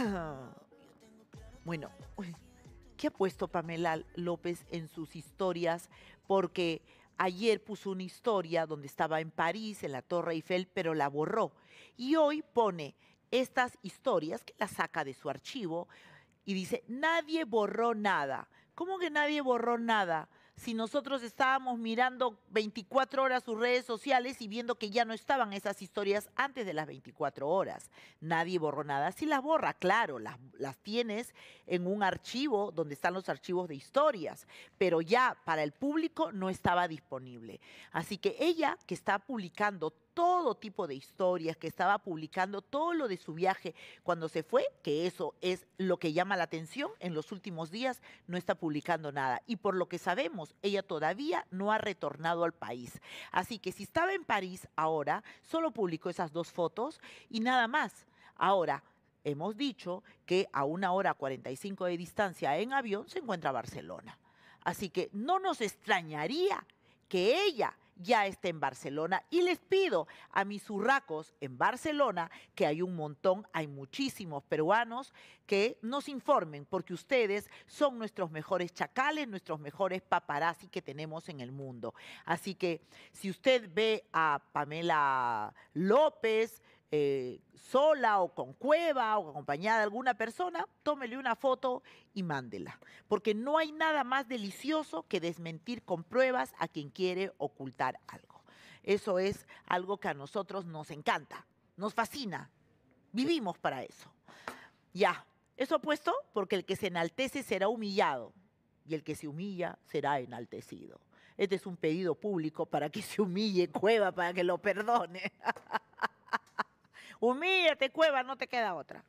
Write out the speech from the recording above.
bueno, ¿qué ha puesto Pamela López en sus historias? Porque ayer puso una historia donde estaba en París, en la Torre Eiffel, pero la borró. Y hoy pone estas historias que la saca de su archivo y dice, nadie borró nada. ¿Cómo que nadie borró nada? si nosotros estábamos mirando 24 horas sus redes sociales y viendo que ya no estaban esas historias antes de las 24 horas? Nadie borró nada. Si las borra, claro, las, las tienes en un archivo donde están los archivos de historias, pero ya para el público no estaba disponible. Así que ella, que está publicando todo tipo de historias, que estaba publicando todo lo de su viaje cuando se fue, que eso es lo que llama la atención, en los últimos días no está publicando nada. Y por lo que sabemos, ella todavía no ha retornado al país. Así que si estaba en París ahora, solo publicó esas dos fotos y nada más. Ahora, hemos dicho que a una hora 45 de distancia en avión se encuentra Barcelona. Así que no nos extrañaría que ella ya está en Barcelona. Y les pido a mis urracos en Barcelona, que hay un montón, hay muchísimos peruanos, que nos informen, porque ustedes son nuestros mejores chacales, nuestros mejores paparazzi que tenemos en el mundo. Así que si usted ve a Pamela López, eh, sola o con cueva o acompañada de alguna persona, tómele una foto y mándela. Porque no hay nada más delicioso que desmentir con pruebas a quien quiere ocultar algo. Eso es algo que a nosotros nos encanta, nos fascina. Vivimos para eso. Ya, eso puesto porque el que se enaltece será humillado y el que se humilla será enaltecido. Este es un pedido público para que se humille Cueva, para que lo perdone. Humíllate, cueva, no te queda otra.